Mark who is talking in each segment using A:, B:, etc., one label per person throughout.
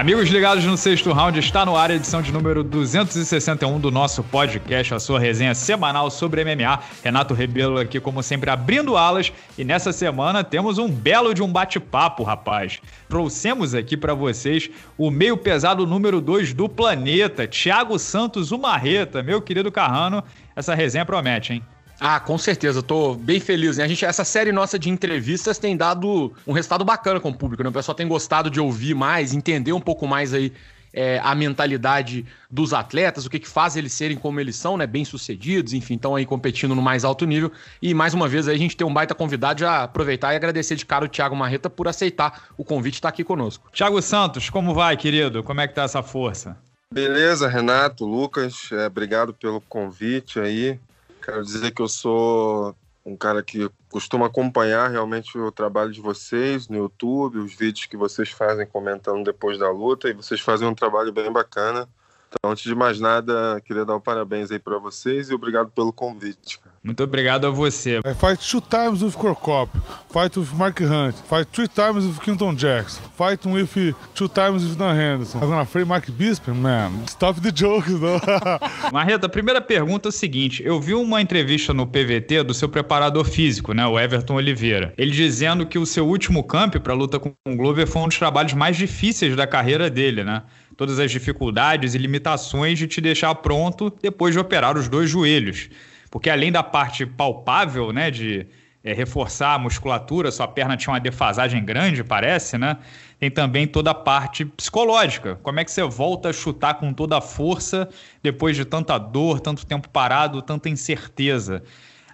A: Amigos ligados no sexto round, está no ar a edição de número 261 do nosso podcast, a sua resenha semanal sobre MMA. Renato Rebelo aqui, como sempre, abrindo alas. E nessa semana temos um belo de um bate-papo, rapaz. Trouxemos aqui para vocês o meio pesado número 2 do planeta, Thiago Santos, o Marreta. Meu querido Carrano, essa resenha promete, hein? Ah, com certeza, Estou tô bem feliz. Né? A gente, essa série nossa de entrevistas tem dado um
B: resultado bacana com o público, né? O pessoal tem gostado de ouvir mais, entender um pouco mais aí é, a mentalidade dos atletas, o que, que faz eles serem como eles são, né? Bem sucedidos, enfim, estão aí competindo no mais alto nível. E mais uma vez aí a gente tem um baita convidado já aproveitar e agradecer de cara o Thiago Marreta
A: por aceitar o convite e estar tá aqui conosco. Thiago Santos, como vai, querido? Como é que tá essa força?
C: Beleza, Renato, Lucas, é, obrigado pelo convite aí. Quero dizer que eu sou um cara que costuma acompanhar realmente o trabalho de vocês no YouTube, os vídeos que vocês fazem comentando depois da luta, e vocês fazem um trabalho bem bacana. Então, antes de mais nada, queria dar um parabéns aí para vocês e obrigado pelo convite.
A: Muito obrigado a você. I é, fight two times with Crocop, fight with Mark Hunt, fight three times with Quinton Jackson, fight with two times with Dan Henderson. I'm tá gonna free Mark Bisping, man. Stop the jokes, though. Marreta, a primeira pergunta é o seguinte. Eu vi uma entrevista no PVT do seu preparador físico, né, o Everton Oliveira. Ele dizendo que o seu último camp para luta com o Glover foi um dos trabalhos mais difíceis da carreira dele, né? Todas as dificuldades e limitações de te deixar pronto depois de operar os dois joelhos. Porque além da parte palpável, né, de é, reforçar a musculatura, sua perna tinha uma defasagem grande, parece, né? Tem também toda a parte psicológica. Como é que você volta a chutar com toda a força depois de tanta dor, tanto tempo parado, tanta incerteza?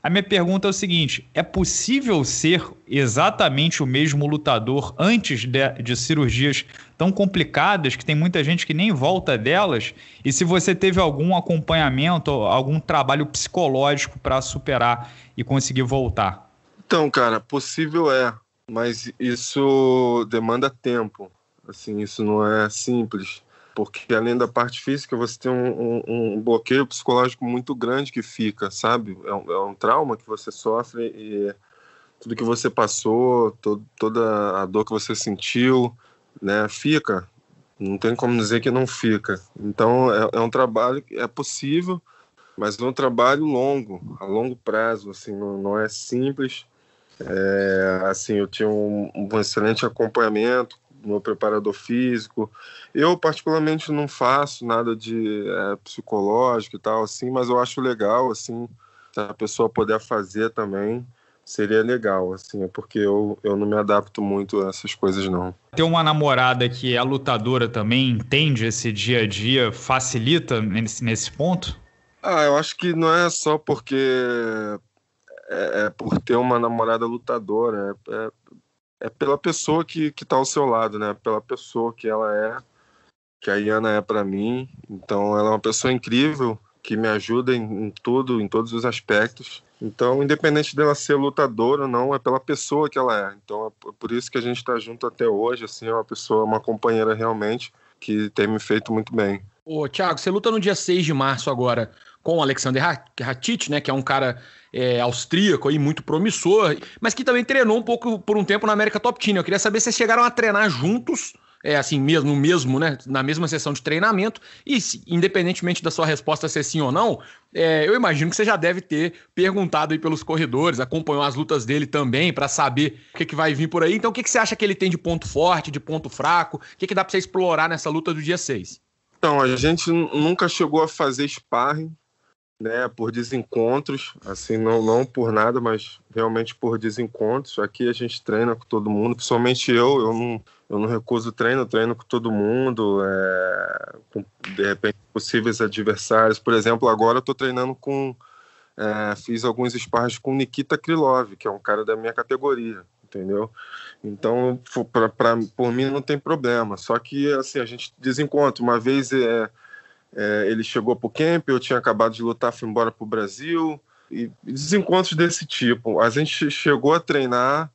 A: A minha pergunta é o seguinte: é possível ser exatamente o mesmo lutador antes de, de cirurgias tão complicadas que tem muita gente que nem volta delas? E se você teve algum acompanhamento, algum trabalho psicológico para superar e conseguir voltar?
C: Então, cara, possível é, mas isso demanda tempo. Assim, isso não é simples porque além da parte física, você tem um, um, um bloqueio psicológico muito grande que fica, sabe? É um, é um, trauma que você sofre e tudo que você passou, to, toda a dor que você sentiu, né, fica. Não tem como dizer que não fica. Então, é, é um trabalho que é possível, mas é um trabalho longo, a longo prazo, assim, não, não é simples. É, assim, eu tinha um, um excelente acompanhamento meu preparador físico. Eu, particularmente, não faço nada de é, psicológico e tal, assim, mas eu acho legal, assim, se a pessoa puder fazer também, seria legal, assim, é porque eu, eu não me adapto muito a essas coisas, não.
A: Ter uma namorada que é lutadora também entende esse dia a dia, facilita nesse, nesse ponto?
C: Ah, eu acho que não é só porque é, é por ter uma namorada lutadora, é, é é pela pessoa que, que tá ao seu lado, né? Pela pessoa que ela é, que a Iana é para mim. Então, ela é uma pessoa incrível que me ajuda em, em, tudo, em todos os aspectos. Então, independente dela ser lutadora ou não, é pela pessoa que ela é. Então, é por isso que a gente está junto até hoje. Assim, é uma pessoa, uma companheira realmente que tem me feito muito bem.
B: Ô, Thiago, você luta no dia 6 de março agora com o Alexander Ratit, né, que é um cara é, austríaco e muito promissor, mas que também treinou um pouco por um tempo na América Top Team. Eu queria saber se chegaram a treinar juntos, é assim mesmo, no mesmo, né, na mesma sessão de treinamento, e se, independentemente da sua resposta ser sim ou não, é, eu imagino que você já deve ter perguntado aí pelos corredores, acompanhou as lutas dele também para saber o que, que vai vir por aí. Então, o que, que você acha que ele tem de ponto forte, de ponto fraco? O que, que dá para você explorar nessa luta do dia 6?
C: Então, a gente nunca chegou a fazer sparring, né, por desencontros, assim, não, não por nada, mas realmente por desencontros. Aqui a gente treina com todo mundo, principalmente eu, eu não, eu não recuso treino, treino com todo mundo, é, com, de repente, possíveis adversários. Por exemplo, agora eu estou treinando com, é, fiz alguns sparros com Nikita Krylov, que é um cara da minha categoria, entendeu? Então, pra, pra, por mim não tem problema, só que, assim, a gente desencontra. Uma vez... É, é, ele chegou para o camp, eu tinha acabado de lutar, fui embora para o Brasil. E desencontros desse tipo. A gente chegou a treinar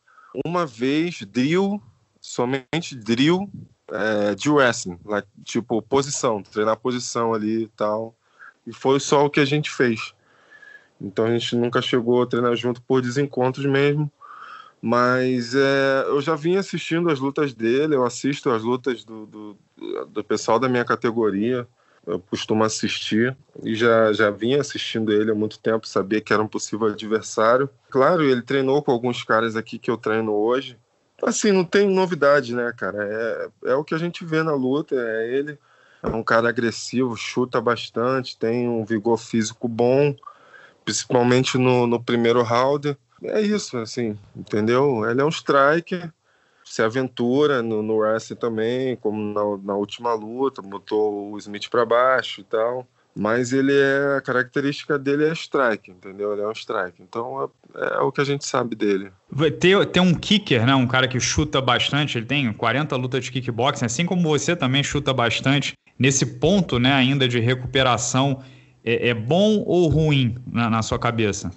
C: uma vez drill, somente drill, é, de wrestling, tipo posição, treinar posição ali e tal. E foi só o que a gente fez. Então a gente nunca chegou a treinar junto por desencontros mesmo. Mas é, eu já vim assistindo as lutas dele, eu assisto as lutas do, do, do pessoal da minha categoria eu costumo assistir e já, já vinha assistindo ele há muito tempo, sabia que era um possível adversário. Claro, ele treinou com alguns caras aqui que eu treino hoje. Assim, não tem novidade, né, cara? É, é o que a gente vê na luta, é ele. É um cara agressivo, chuta bastante, tem um vigor físico bom, principalmente no, no primeiro round. É isso, assim, entendeu? Ele é um striker, se aventura no, no wrestling também, como na, na última luta, botou o Smith para baixo e tal. Mas ele é a característica dele é strike, entendeu? Ele é um strike. Então é, é o que a gente sabe dele.
A: Tem, tem um kicker, né? Um cara que chuta bastante. Ele tem 40 lutas de kickboxing, assim como você também chuta bastante. Nesse ponto, né? Ainda de recuperação, é, é bom ou ruim na, na sua cabeça?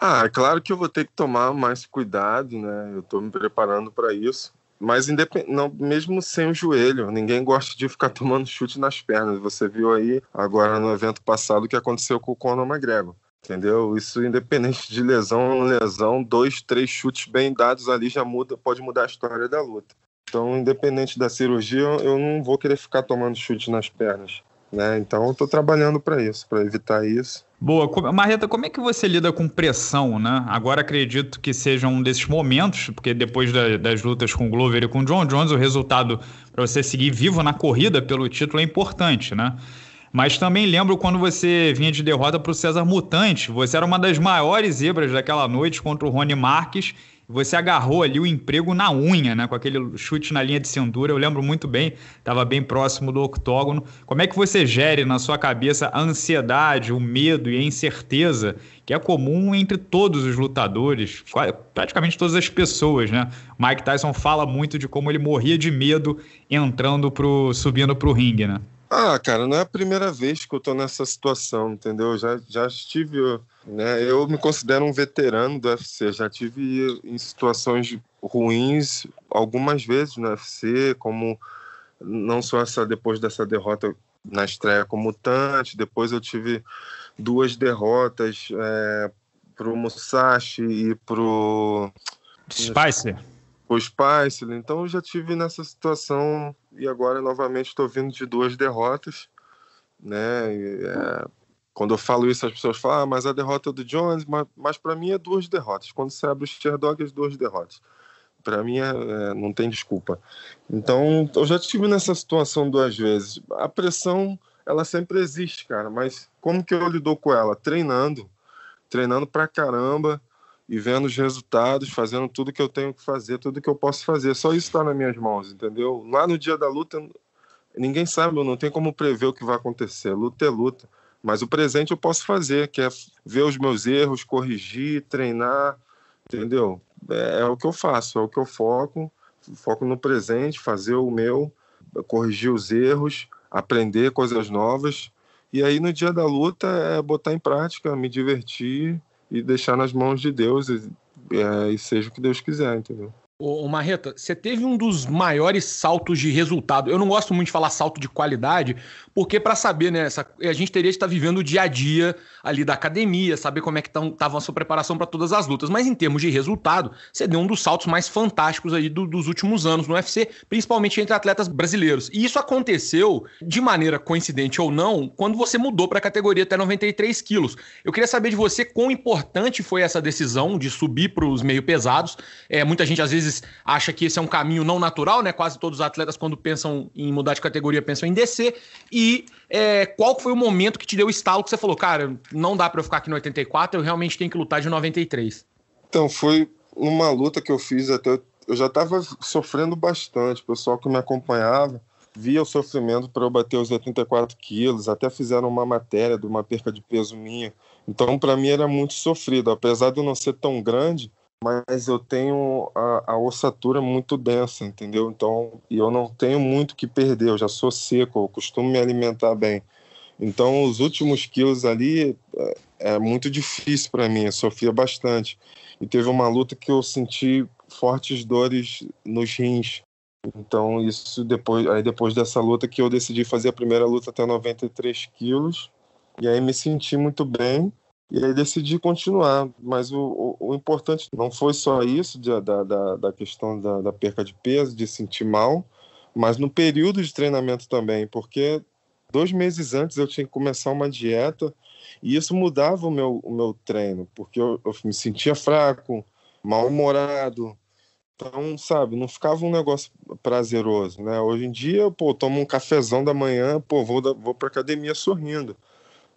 C: Ah, é claro que eu vou ter que tomar mais cuidado, né? Eu estou me preparando para isso. Mas independ... não, mesmo sem o joelho, ninguém gosta de ficar tomando chute nas pernas. Você viu aí agora no evento passado o que aconteceu com o Conor McGregor. Entendeu? Isso independente de lesão ou lesão, dois, três chutes bem dados ali já muda, pode mudar a história da luta. Então, independente da cirurgia, eu não vou querer ficar tomando chute nas pernas. Né? Então, estou trabalhando para isso, para evitar isso.
A: Boa. Marreta, como é que você lida com pressão, né? Agora acredito que seja um desses momentos, porque depois da, das lutas com o Glover e com o John Jones, o resultado para você seguir vivo na corrida pelo título é importante, né? Mas também lembro quando você vinha de derrota para o César Mutante. Você era uma das maiores zebras daquela noite contra o Rony Marques você agarrou ali o emprego na unha, né? Com aquele chute na linha de cintura. Eu lembro muito bem, estava bem próximo do octógono. Como é que você gere na sua cabeça a ansiedade, o medo e a incerteza que é comum entre todos os lutadores, praticamente todas as pessoas, né? Mike Tyson fala muito de como ele morria de medo entrando pro, subindo pro ringue, né?
C: Ah, cara, não é a primeira vez que eu tô nessa situação, entendeu? Já, já estive né? Eu me considero um veterano do UFC. Já tive em situações ruins algumas vezes no UFC, como não só essa depois dessa derrota na estreia como mutante, depois eu tive duas derrotas é, pro Musashi e pro Spicer. o Spicer, então eu já tive nessa situação e agora novamente estou vindo de duas derrotas, né? E, é, quando eu falo isso, as pessoas falam, ah, mas a derrota do Jones, mas, mas para mim é duas derrotas. Quando você abre o Sherdog, é duas derrotas. Para mim é, é, não tem desculpa. Então, eu já estive nessa situação duas vezes. A pressão, ela sempre existe, cara, mas como que eu lido com ela? Treinando, treinando pra caramba e vendo os resultados, fazendo tudo que eu tenho que fazer, tudo que eu posso fazer. Só isso está nas minhas mãos, entendeu? Lá no dia da luta, ninguém sabe, não tem como prever o que vai acontecer. Luta é luta. Mas o presente eu posso fazer, que é ver os meus erros, corrigir, treinar, entendeu? É, é o que eu faço, é o que eu foco, foco no presente, fazer o meu, corrigir os erros, aprender coisas novas. E aí no dia da luta é botar em prática, me divertir e deixar nas mãos de Deus e, é, e seja o que Deus quiser, entendeu?
B: Ô, ô, Marreta, você teve um dos maiores saltos de resultado. Eu não gosto muito de falar salto de qualidade, porque para saber, né, essa, a gente teria que estar tá vivendo o dia a dia ali da academia, saber como é que estava a sua preparação para todas as lutas. Mas em termos de resultado, você deu um dos saltos mais fantásticos aí do, dos últimos anos no UFC, principalmente entre atletas brasileiros. E isso aconteceu de maneira coincidente ou não, quando você mudou para a categoria até 93 quilos. Eu queria saber de você quão importante foi essa decisão de subir para os meio pesados. É, muita gente às vezes acha que esse é um caminho não natural, né? Quase todos os atletas, quando pensam em mudar de categoria, pensam em descer. E é, qual foi o momento que te deu o estalo que você falou, cara, não dá para eu ficar aqui no 84, eu realmente tenho que lutar de 93?
C: Então, foi uma luta que eu fiz até. Eu já estava sofrendo bastante, o pessoal que me acompanhava via o sofrimento para eu bater os 84 quilos, até fizeram uma matéria de uma perca de peso minha. Então, para mim era muito sofrido, apesar de eu não ser tão grande, mas eu tenho a, a, ossatura muito densa, entendeu? Então, e eu não tenho muito que perder, eu já sou seco, eu costumo me alimentar bem. Então, os últimos quilos ali é, é muito difícil para mim, eu sofria bastante. E teve uma luta que eu senti fortes dores nos rins. Então, isso depois, aí depois dessa luta que eu decidi fazer a primeira luta até 93 quilos. E aí me senti muito bem e aí decidi continuar, mas o, o, o importante não foi só isso, de, da, da, da, questão da, da perca de peso, de sentir mal, mas no período de treinamento também, porque dois meses antes eu tinha que começar uma dieta e isso mudava o meu, o meu treino, porque eu, eu me sentia fraco, mal-humorado, então, sabe, não ficava um negócio prazeroso, né? Hoje em dia, pô, tomo um cafezão da manhã, pô, vou, da, vou pra academia sorrindo.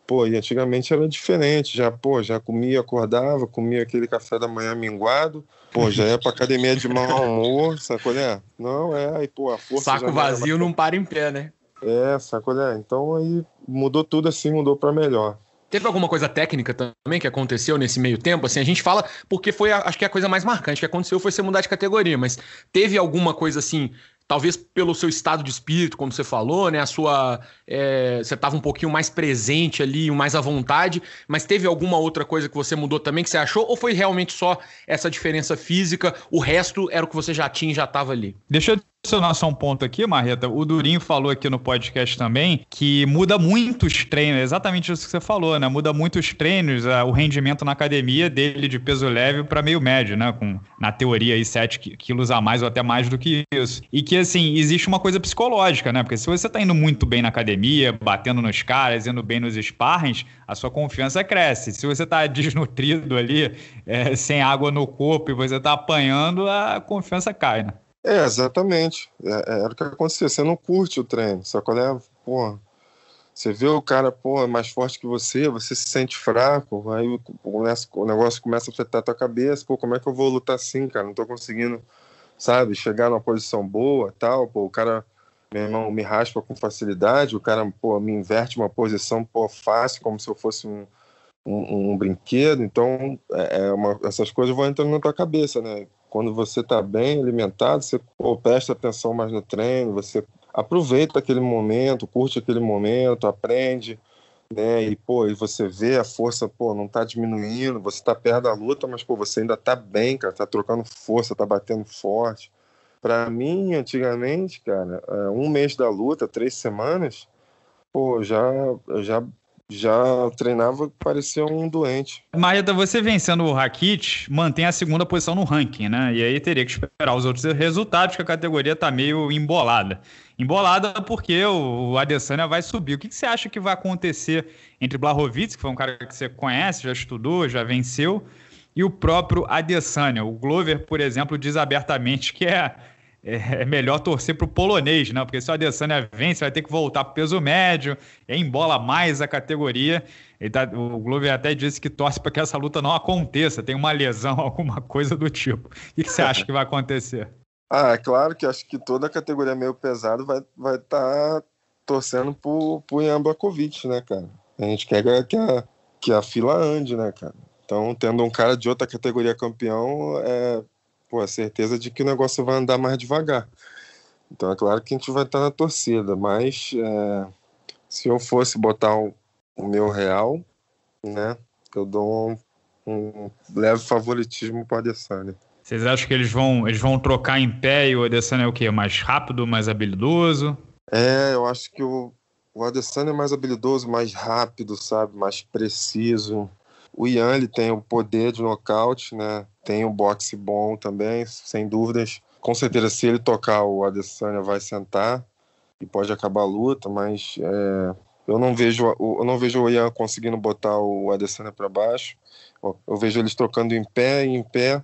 C: Pô, e antigamente era diferente, já, pô, já comia, acordava, comia aquele café da manhã minguado, pô, já ia pra academia de mau humor, sacou, né? Não, é, aí, pô, a força... Saco vazio não para em pé, né? É, sacou, né? Então aí mudou tudo assim, mudou pra melhor.
B: Teve alguma coisa técnica também que aconteceu nesse meio tempo? Assim, a gente fala porque foi, a, acho que é a coisa mais marcante que aconteceu foi você mudar de categoria, mas teve alguma coisa assim talvez pelo seu estado de espírito, como você falou, né? A sua. É, você estava um pouquinho mais presente ali, mais à vontade, mas teve alguma outra coisa que você mudou também que você achou? Ou foi realmente só essa diferença física? O resto era o que você já tinha e já estava ali?
A: Deixa eu adicionar só um ponto aqui, Marreta. O Durinho falou aqui no podcast também que muda muito os treinos, exatamente isso que você falou, né? Muda muito os treinos, eh, o rendimento na academia dele de peso leve para meio médio, né? Com, na teoria, aí 7 quilos a mais ou até mais do que isso. E que, assim, existe uma coisa psicológica, né? Porque se você tá indo muito bem na academia, batendo nos caras, indo bem nos sparrings, a sua confiança cresce. Se você tá desnutrido ali, é, sem água no corpo e você tá apanhando, a confiança cai, né?
C: É, exatamente. É, é, era o que acontecia. Você não curte o treino, só qual é, porra. Você vê o cara, pô, é mais forte que você, você se sente fraco, aí o negócio começa a afetar a tua cabeça, pô, como é que eu vou lutar assim, cara? Não tô conseguindo, sabe, chegar numa posição boa, tal, pô, o cara, meu irmão, me raspa com facilidade, o cara, pô, me inverte uma posição, pô, fácil, como se eu fosse um, um, um brinquedo, então é, é uma, essas coisas vão entrando na tua cabeça, né? Quando você está bem alimentado, você pô, presta atenção mais no treino, você aproveita aquele momento, curte aquele momento, aprende, né? E pô, e você vê a força, pô, não está diminuindo, você está perto da luta, mas pô, você ainda está bem, cara, está trocando força, está batendo forte. Para mim, antigamente, cara, é, um mês da luta, três semanas, pô, já já já treinava parecia um doente.
A: Maeda, você vencendo o Rakit, mantém a segunda posição no ranking, né? E aí teria que esperar os outros resultados, que a categoria tá meio embolada. Embolada porque o Adesanya vai subir. O que, que você acha que vai acontecer entre Blahovic, que foi um cara que você conhece, já estudou, já venceu, e o próprio Adesanya? O Glover, por exemplo, diz abertamente que é é melhor torcer para o polonês, né? Porque se o Adesanya vence, vai ter que voltar para peso médio, embola mais a categoria. Tá, o Glover até disse que torce para que essa luta não aconteça, tem uma lesão, alguma coisa do tipo. O que, você acha que vai acontecer?
C: ah, é claro que acho que toda a categoria meio pesado vai estar vai tá torcendo para o Ian Blakovic, né, cara? A gente quer que a, que a fila ande, né, cara? Então, tendo um cara de outra categoria campeão, é, pô, a certeza de que o negócio vai andar mais devagar. Então é claro que a gente vai estar na torcida, mas é, se eu fosse botar o, o, meu real, né, eu dou um, um leve favoritismo para o Adesanya.
A: Vocês acham que eles vão, eles vão trocar em pé e o Adesanya é o quê? Mais rápido, mais habilidoso?
C: É, eu acho que o, o Adesanya é mais habilidoso, mais rápido, sabe? Mais preciso. O Ian ele tem o poder de nocaute, né? Tem um boxe bom também, sem dúvidas. Com certeza, se ele tocar, o Adesanya vai sentar e pode acabar a luta, mas é, eu, não vejo, eu não vejo o Ian conseguindo botar o Adesanya para baixo. Eu vejo eles trocando em pé e em pé.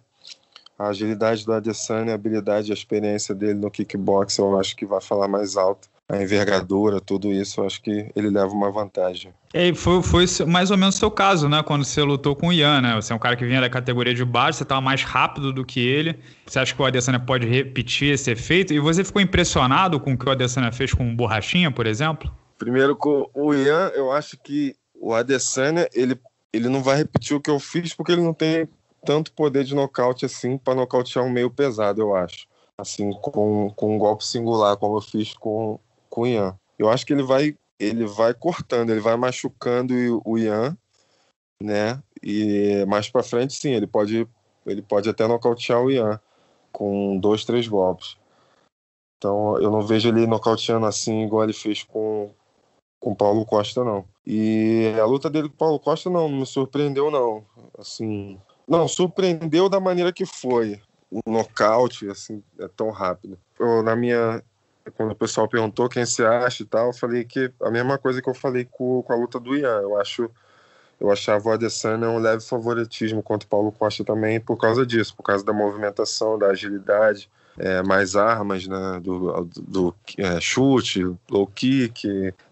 C: A agilidade do Adesanya, a habilidade e a experiência dele no kickbox, eu acho que vai falar mais alto a envergadura, tudo isso, acho que ele leva uma vantagem.
A: É, e foi, foi mais ou menos o seu caso, né? Quando você lutou com o Ian, né? Você é um cara que vinha da categoria de baixo, você estava mais rápido do que ele. Você acha que o Adesanya pode repetir esse efeito? E você ficou impressionado com o que o Adesanya fez com o Borrachinha, por exemplo?
C: Primeiro, com o Ian, eu acho que o Adesanya, ele, ele não vai repetir o que eu fiz porque ele não tem tanto poder de nocaute assim para nocautear um meio pesado, eu acho. Assim, com, com um golpe singular, como eu fiz com, Cunha, eu acho que ele vai ele vai cortando, ele vai machucando o Ian, né? E mais para frente sim, ele pode ele pode até nocautear o Ian com dois, três golpes. Então eu não vejo ele nocauteando assim igual ele fez com com Paulo Costa não. E a luta dele com Paulo Costa não, não me surpreendeu não. Assim, não surpreendeu da maneira que foi, o nocaute assim é tão rápido. Eu, na minha quando o pessoal perguntou quem se acha e tal, eu falei que a mesma coisa que eu falei com, com a luta do Ian. Eu acho eu achava o Adesanya um leve favoritismo contra o Paulo Costa também por causa disso, por causa da movimentação, da agilidade, é, mais armas né, do, do é, chute, low kick,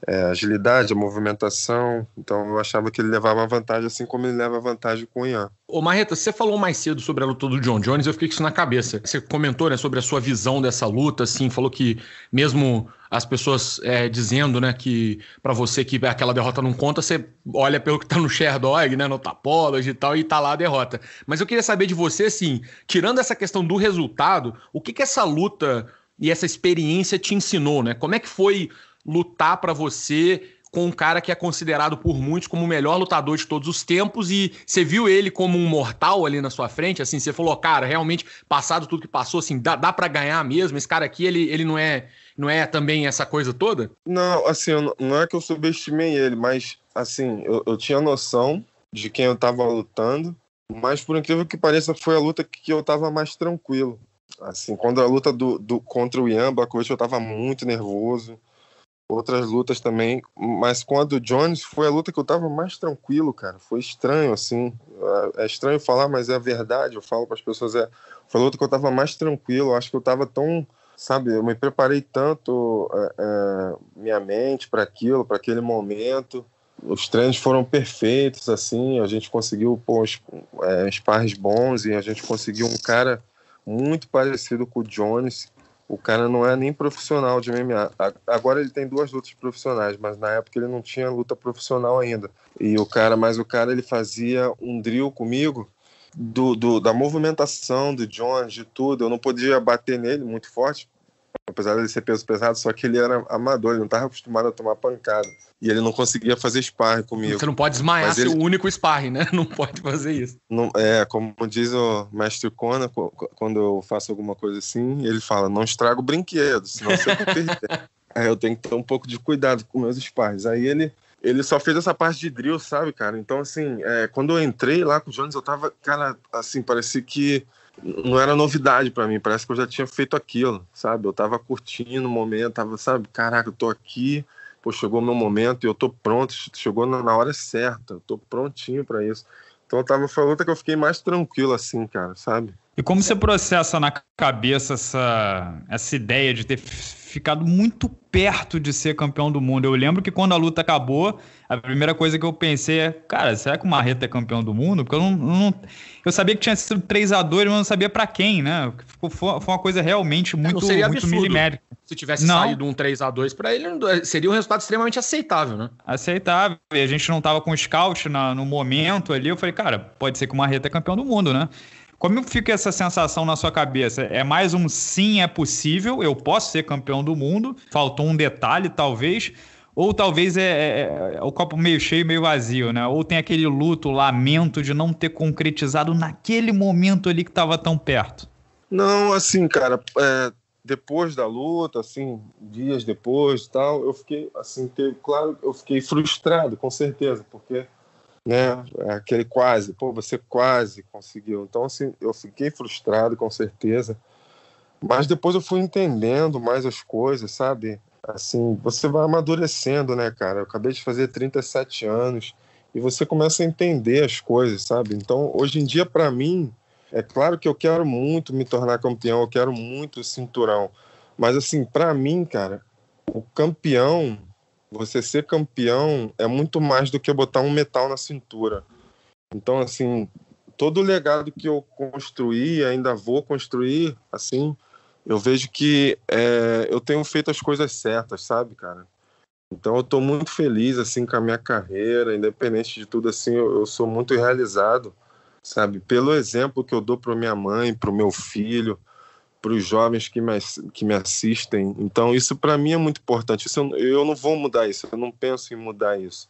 C: é, agilidade, movimentação. Então eu achava que ele levava vantagem, assim como ele leva vantagem com o Ian.
B: Ô Marreta, você falou mais cedo sobre a luta do John Jones, eu fiquei com isso na cabeça. Você comentou né, sobre a sua visão dessa luta, assim, falou que mesmo as pessoas é, dizendo né, que para você que aquela derrota não conta, você olha pelo que está no Sherdog, né, no Tapology e tal, e está lá a derrota. Mas eu queria saber de você, assim, tirando essa questão do resultado, o que, que essa luta e essa experiência te ensinou, né? Como é que foi lutar para você com um cara que é considerado por muitos como o melhor lutador de todos os tempos e você viu ele como um mortal ali na sua frente, assim, você falou, cara, realmente, passado tudo que passou, assim, dá, dá para ganhar mesmo, esse cara aqui, ele, ele não é não é também essa coisa toda?
C: Não, assim, não é que eu subestimei ele, mas, assim, eu, eu tinha noção de quem eu tava lutando, mas por incrível que pareça, foi a luta que eu tava mais tranquilo. Assim, quando a luta do, do contra o Ian Blakovic, eu tava muito nervoso. Outras lutas também, mas com a do Jones foi a luta que eu tava mais tranquilo, cara. Foi estranho, assim. É, é estranho falar, mas é a verdade. Eu falo para as pessoas, é, foi a luta que eu tava mais tranquilo. acho que eu tava tão sabe? Eu me preparei tanto é, é, minha mente para aquilo, para aquele momento. Os treinos foram perfeitos, assim. A gente conseguiu pôr uns, é, bons e a gente conseguiu um cara muito parecido com o Jones. O cara não é nem profissional de MMA. Agora ele tem duas lutas profissionais, mas na época ele não tinha luta profissional ainda. E o cara, mas o cara ele fazia um drill comigo do, do, da movimentação do Jones, de tudo. Eu não podia bater nele muito forte, apesar de ser peso pesado, só que ele era amador, ele não estava acostumado a tomar pancada. E ele não conseguia fazer sparring comigo. Você não pode esmaiar Mas seu
B: único sparring, né? Não pode fazer isso.
C: Não, é, como diz o mestre Kona, quando eu faço alguma coisa assim, ele fala: não estraga o brinquedo, senão você vai perder. Aí eu tenho que ter um pouco de cuidado com meus sparrings. Aí ele ele só fez essa parte de drill, sabe, cara? Então, assim, é, quando eu entrei lá com o Jones, eu tava, cara, assim, parecia que não era novidade para mim, parece que eu já tinha feito aquilo, sabe? Eu tava curtindo o momento, tava, sabe, caraca, eu tô aqui, pô, chegou o meu momento e eu tô pronto, chegou na hora certa, eu tô prontinho para isso. Então, eu tava, foi a luta que eu fiquei mais tranquilo, assim, cara, sabe?
A: E como você processa na cabeça essa, essa ideia de ter ficado muito perto de ser campeão do mundo. Eu lembro que quando a luta acabou, a primeira coisa que eu pensei é, cara, será que o Marreta é campeão do mundo? Porque eu não, não eu sabia que tinha sido 3 a 2 mas não sabia para quem, né? Foi, foi, uma coisa realmente é, muito, seria muito milimétrica. Se tivesse não. saído um 3 a 2 para ele, é, seria um resultado extremamente aceitável, né? Aceitável. E a gente não tava com o scout na, no momento ali. Eu falei, cara, pode ser que o Marreta é campeão do mundo, né? Como fica essa sensação na sua cabeça? É mais um sim, é possível, eu posso ser campeão do mundo, faltou um detalhe talvez, ou talvez é, é, é, o copo meio cheio, meio vazio, né? Ou tem aquele luto, lamento de não ter concretizado naquele momento ali que estava tão perto.
C: Não, assim, cara, é, depois da luta, assim, dias depois, tal, eu fiquei, assim, teve, claro, eu fiquei frustrado, com certeza, porque né? É aquele quase, pô, você quase conseguiu. Então, assim, eu fiquei frustrado, com certeza. Mas depois eu fui entendendo mais as coisas, sabe? Assim, você vai amadurecendo, né, cara? Eu acabei de fazer 37 anos e você começa a entender as coisas, sabe? Então, hoje em dia, para mim, é claro que eu quero muito me tornar campeão, eu quero muito o cinturão. Mas, assim, para mim, cara, o campeão você ser campeão é muito mais do que botar um metal na cintura. Então, assim, todo o legado que eu construí, ainda vou construir, assim, eu vejo que é, eu tenho feito as coisas certas, sabe, cara? Então, eu estou muito feliz, assim, com a minha carreira, independente de tudo, assim, eu, eu sou muito realizado, sabe? Pelo exemplo que eu dou para minha mãe, para o meu filho, para os jovens que me, que me assistem. Então, isso para mim é muito importante. Isso, eu, eu não vou mudar isso, eu não penso em mudar isso.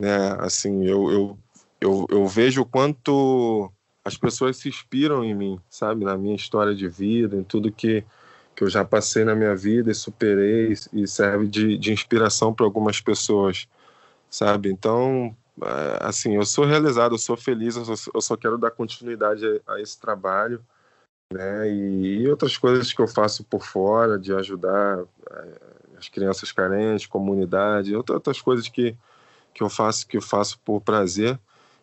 C: Né? Assim, eu, eu, eu, eu vejo o quanto as pessoas se inspiram em mim, sabe? Na minha história de vida, em tudo que, que eu já passei na minha vida e superei, e serve de, de inspiração para algumas pessoas, sabe? Então, é, assim, eu sou realizado, eu sou feliz, eu só, eu só quero dar continuidade a, a esse trabalho né? E, e, outras coisas que eu faço por fora, de ajudar eh, as crianças carentes, comunidade, outras coisas que, que eu faço que eu faço por prazer.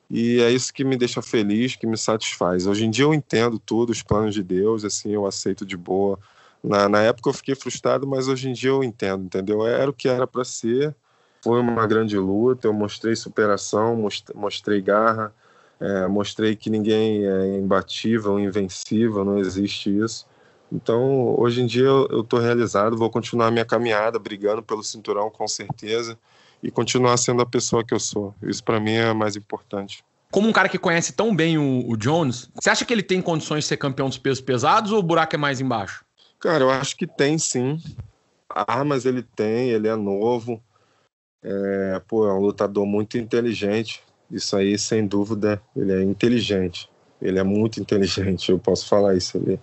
C: E é isso que me deixa feliz, que me satisfaz. Hoje em dia eu entendo tudo, os planos de Deus, assim, eu aceito de boa. Na, na época eu fiquei frustrado, mas hoje em dia eu entendo, entendeu? Era o que era para ser. Foi uma grande luta, eu mostrei superação, mostrei garra, é, mostrei que ninguém é imbatível, invencível, não existe isso. Então, hoje em dia eu estou realizado, vou continuar minha caminhada, brigando pelo cinturão com certeza e continuar sendo a pessoa que eu sou. Isso para mim é mais importante.
B: Como um cara que conhece tão bem o, o, Jones, você acha que ele tem condições de ser campeão dos pesos pesados ou o buraco é mais embaixo?
C: Cara, eu acho que tem sim. Armas ah, ele tem, ele é novo. É, pô, é um lutador muito inteligente. Isso aí, sem dúvida, ele é inteligente. Ele é muito inteligente, eu posso falar isso. Ele,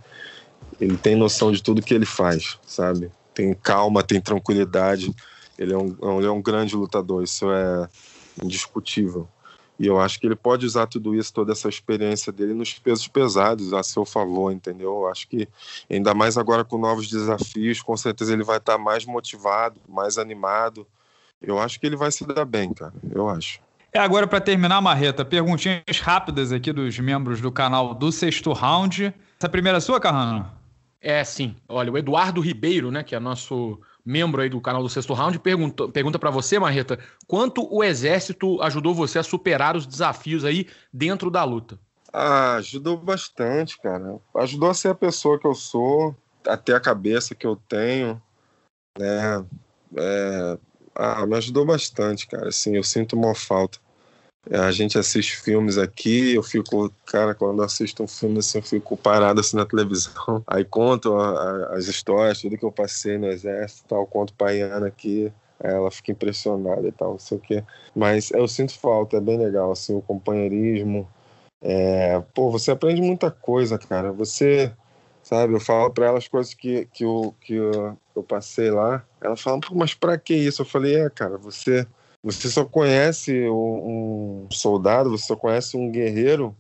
C: ele tem noção de tudo que ele faz, sabe? Tem calma, tem tranquilidade. Ele é, é um, ele é um grande lutador, isso é indiscutível. E eu acho que ele pode usar tudo isso, toda essa experiência dele nos pesos pesados, a seu favor, entendeu? Eu acho que, ainda mais agora com novos desafios, com certeza ele vai estar mais motivado, mais animado. Eu acho que ele vai se dar bem, cara. Eu acho.
A: É agora para terminar, Marreta, perguntinhas rápidas aqui dos membros do canal do Sexto Round. Essa primeira é sua, Carrano? É, sim. Olha, o Eduardo Ribeiro,
B: né, que é nosso membro aí do canal do Sexto Round, pergunta, pergunta para você, Marreta, quanto o Exército ajudou você a superar os desafios aí dentro da luta?
C: Ah, ajudou bastante, cara. Ajudou a ser a pessoa que eu sou, a ter a cabeça que eu tenho, né? É, ah, me ajudou bastante, cara. Assim, eu sinto uma falta. É, a gente assiste filmes aqui, eu fico, cara, quando assisto um filme assim, eu fico parado assim na televisão. Aí conto a, a, as histórias, tudo que eu passei no exército tal, conto pra Iana aqui. Ela fica impressionada e tal, não sei o quê. Mas eu sinto falta, é bem legal, assim, o companheirismo. É... Pô, você aprende muita coisa, cara. Você, sabe, eu falo pra ela as coisas que, que, eu, que eu, eu passei lá ela fala, mas pra que isso? Eu falei, é, cara, você, você só conhece um soldado, você só conhece um guerreiro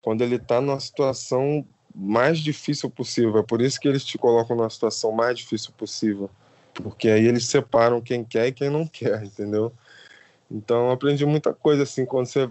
C: quando ele tá numa situação mais difícil possível. É por isso que eles te colocam numa situação mais difícil possível. Porque aí eles separam quem quer e quem não quer, entendeu? Então aprendi muita coisa, assim, quando você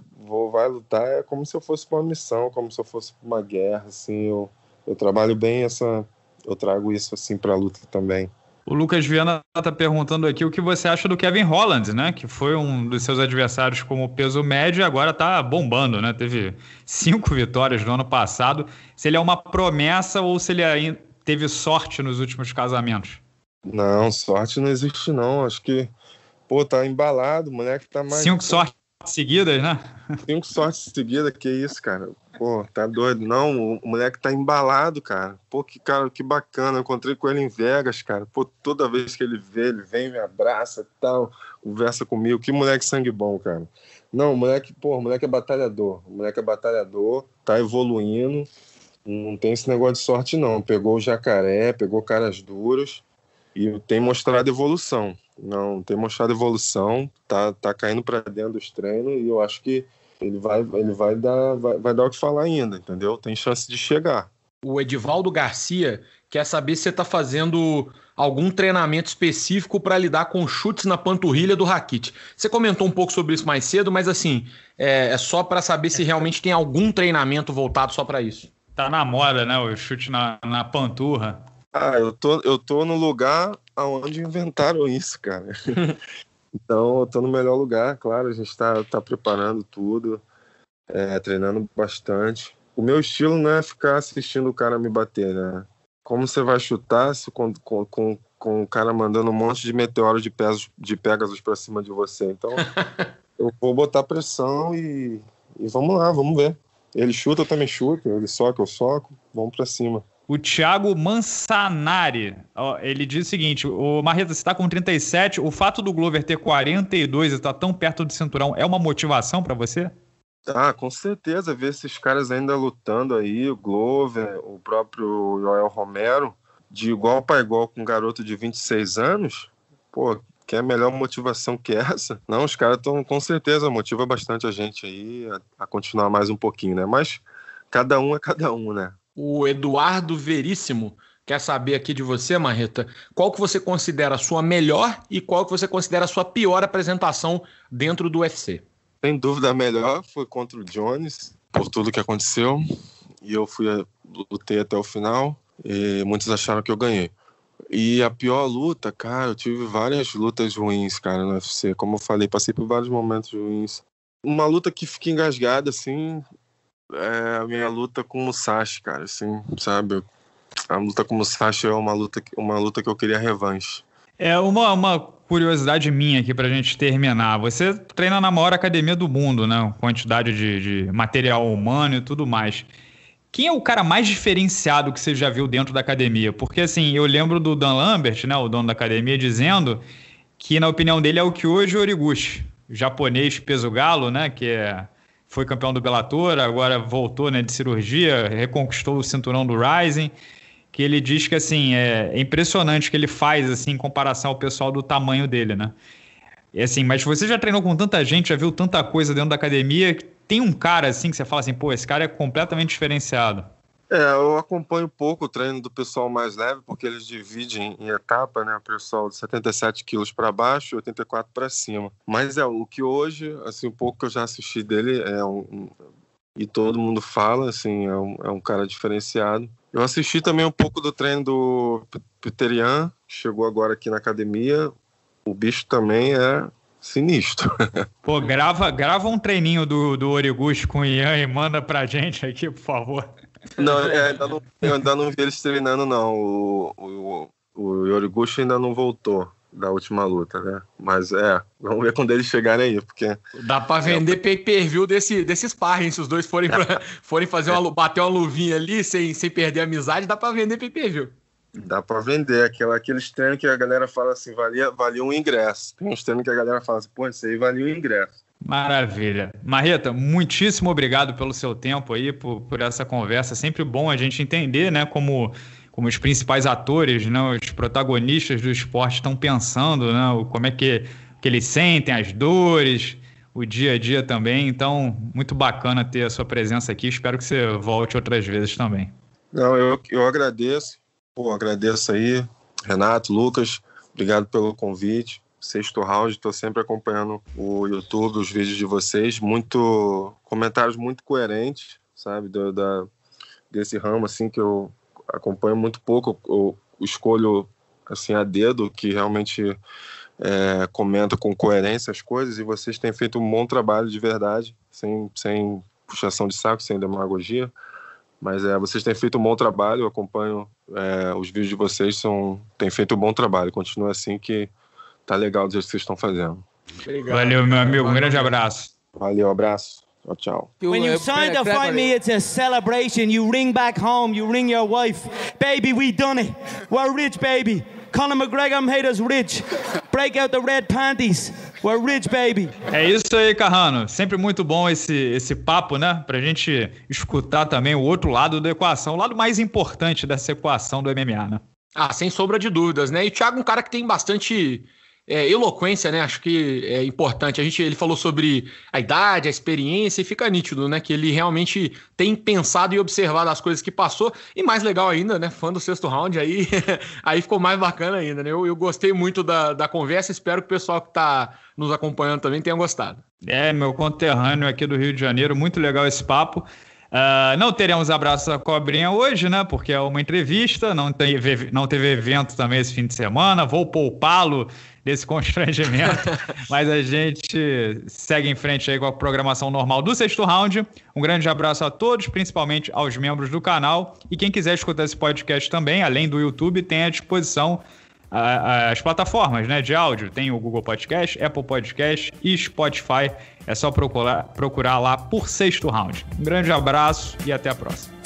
C: vai lutar, é como se eu fosse para uma missão, como se eu fosse para uma guerra, assim, eu, eu trabalho bem essa, eu trago isso, assim, para a luta também.
A: O Lucas Viana está perguntando aqui o que você acha do Kevin Holland, né? Que foi um dos seus adversários como peso médio e agora está bombando, né? Teve cinco vitórias no ano passado. Se ele é uma promessa ou se ele teve sorte nos últimos casamentos?
C: Não, sorte não existe não. Acho que, pô, tá embalado, o moleque tá mais... Cinco sorte seguidas, né? Cinco sortes seguidas, que isso, cara. Pô, tá doido. Não, o moleque tá embalado, cara. Pô, que cara, que bacana. Eu encontrei com ele em Vegas, cara. Pô, toda vez que ele vê, ele vem, me abraça e tal, conversa comigo. Que moleque sangue bom, cara. Não, o moleque, pô, o moleque é batalhador. O moleque é batalhador, tá evoluindo. Não tem esse negócio de sorte, não. Pegou o jacaré, pegou caras duras e tem mostrado evolução não tem mostrado evolução, tá, tá caindo para dentro dos treinos e eu acho que ele vai, ele vai dar, vai, vai dar o que falar ainda, entendeu? Tem chance de chegar.
B: O Edivaldo Garcia quer saber se você está fazendo algum treinamento específico para lidar com chutes na panturrilha do Rakit. Você comentou um pouco sobre isso mais cedo, mas assim, é, é só para saber se realmente tem algum treinamento voltado só
A: para isso. Tá na moda, né? O chute na, na panturra.
C: Ah, eu tô, eu tô no lugar aonde inventaram isso, cara. então, eu tô no melhor lugar, claro, a gente tá, tá preparando tudo, é, treinando bastante. O meu estilo não é ficar assistindo o cara me bater, né? Como você vai chutar se com, com, com, com o cara mandando um monte de meteoro de, pesos, de Pegasus pra cima de você? Então, eu vou botar pressão e, e vamos lá, vamos ver. Ele chuta, eu também chuto, ele soca, eu soco, vamos pra cima.
A: O Thiago Mansanari, ele diz o seguinte: o Marreta, você está com 37, o fato do Glover ter 42 e estar tá tão perto do cinturão é uma motivação para você?
C: Ah, com certeza, ver esses caras ainda lutando aí, o Glover, o próprio Joel Romero, de igual para igual com um garoto de 26 anos, pô, que é a melhor motivação que essa? Não, os caras estão, com certeza, motiva bastante a gente aí a, a continuar mais um pouquinho, né? Mas cada um é cada um, né? O
B: Eduardo Veríssimo quer saber aqui de você, Marreta, qual que você considera a sua melhor e qual que você considera a sua pior apresentação dentro
C: do UFC? Sem dúvida, a melhor foi contra o Jones, por tudo que aconteceu. E eu fui eh, lutei até o final. muitos acharam que eu ganhei. E a pior luta, cara, eu tive várias lutas ruins, cara, no UFC. Como eu falei, passei por vários momentos ruins. Uma luta que fica engasgada, assim, é, a minha luta com o Musashi, cara, assim, sabe? A luta com o Musashi é uma luta, uma luta que eu queria revanche.
A: É uma, uma curiosidade minha aqui pra gente terminar. Você treina na maior academia do mundo, né? Quantidade de, de material humano e tudo mais. Quem é o cara mais diferenciado que você já viu dentro da academia? Porque assim, eu lembro do Dan Lambert, né, o dono da academia, dizendo que na opinião dele é o que hoje é o Origuchi, japonês peso galo, né, que é foi campeão do Bellator, agora voltou né, de cirurgia, reconquistou o cinturão do Rising, que ele diz que assim é, é impressionante o que ele faz assim em comparação ao pessoal do tamanho dele, né? E assim, mas você já treinou com tanta gente, já viu tanta coisa dentro da academia, tem um cara assim que você fala assim, pô, esse cara é completamente diferenciado.
C: É, eu acompanho pouco o treino do pessoal mais leve, porque eles dividem em etapa, né? O pessoal de 77 quilos para baixo e 84 para cima. Mas é o que hoje, assim, o pouco que eu já assisti dele é um. E todo mundo fala, assim, é um, é um cara diferenciado. Eu assisti também um pouco do treino do Peterian. que chegou agora aqui na academia. O bicho também é sinistro.
A: Pô, grava, grava um treininho do, do Origuchi com o Ian e manda pra gente aqui, por favor.
C: Não, é, é, ainda não, eu ainda não vi eles treinando, não. O, o, o Yoriguchi ainda não voltou da última luta, né? Mas é, vamos ver quando eles chegarem aí, porque.
B: Dá pra é, vender é, pay-per-view desse, desse sparring, se os dois forem, pra, forem fazer uma, bater uma
C: luvinha ali
B: sem, sem perder a amizade, dá pra vender pay-per-view.
C: Dá pra vender, aquele aqueles treinos que a galera fala assim, valia, valia um ingresso. Tem uns treinos que a galera fala assim, pô, isso aí valia um ingresso.
A: Maravilha. Marreta, muitíssimo obrigado pelo seu tempo aí, por, por essa conversa. É sempre bom a gente entender, né, como, como os principais atores, né, os protagonistas do esporte estão pensando, né, como é que, que eles sentem, as dores, o dia a dia também. Então, muito bacana ter a sua presença aqui. Espero que você volte outras vezes também.
C: Não, eu, eu agradeço. Pô, agradeço aí, Renato, Lucas. Obrigado pelo convite sexto round, estou sempre acompanhando o YouTube, os vídeos de vocês, muito comentários muito coerentes, sabe, do, da, desse ramo assim que eu acompanho muito pouco, eu, eu escolho assim a dedo que realmente é, comenta com coerência as coisas e vocês têm feito um bom trabalho de verdade, sem, sem puxação de saco, sem demagogia. Mas é, vocês têm feito um bom trabalho, eu acompanho é, os vídeos de vocês, são, têm feito um bom trabalho. Continua assim que tá legal o que vocês estão fazendo. Obrigado. Valeu, meu amigo. Um grande abraço. Valeu, abraço. Tchau, When you sign to find me, it's a celebration.
B: You ring back home, you ring your wife. Baby, we done it. We're rich, baby. Conor
A: McGregor made us rich. Break out the red panties. We're rich, baby. É isso aí, Carrano. Sempre muito bom esse, esse papo, né? Pra gente escutar também o outro lado da equação, o lado mais importante dessa equação do MMA, né? Ah, sem sombra de dúvidas, né?
B: E o Thiago é um cara que tem bastante é, eloquência, né? Acho que é importante. A gente ele falou sobre a idade, a experiência, e fica nítido, né? Que ele realmente tem pensado e observado as coisas que passou. E mais legal ainda, né? Fã do sexto round, aí, aí ficou mais bacana ainda, né? Eu, eu gostei muito da, da conversa, espero que o pessoal que está nos acompanhando também tenha gostado.
A: É, meu conterrâneo aqui do Rio de Janeiro, muito legal esse papo. Uh, não teremos abraço da cobrinha hoje, né? Porque é uma entrevista, não tem não teve evento também esse fim de semana. Vou poupá-lo desse constrangimento. Mas a gente segue em frente aí com a programação normal do sexto round. Um grande abraço a todos, principalmente aos membros do canal. E quem quiser escutar esse podcast também, além do YouTube, tem à disposição as plataformas né, de áudio. Tem o Google Podcast, Apple Podcast e Spotify. É só procurar, procurar lá por sexto round. Um grande abraço e até a próxima.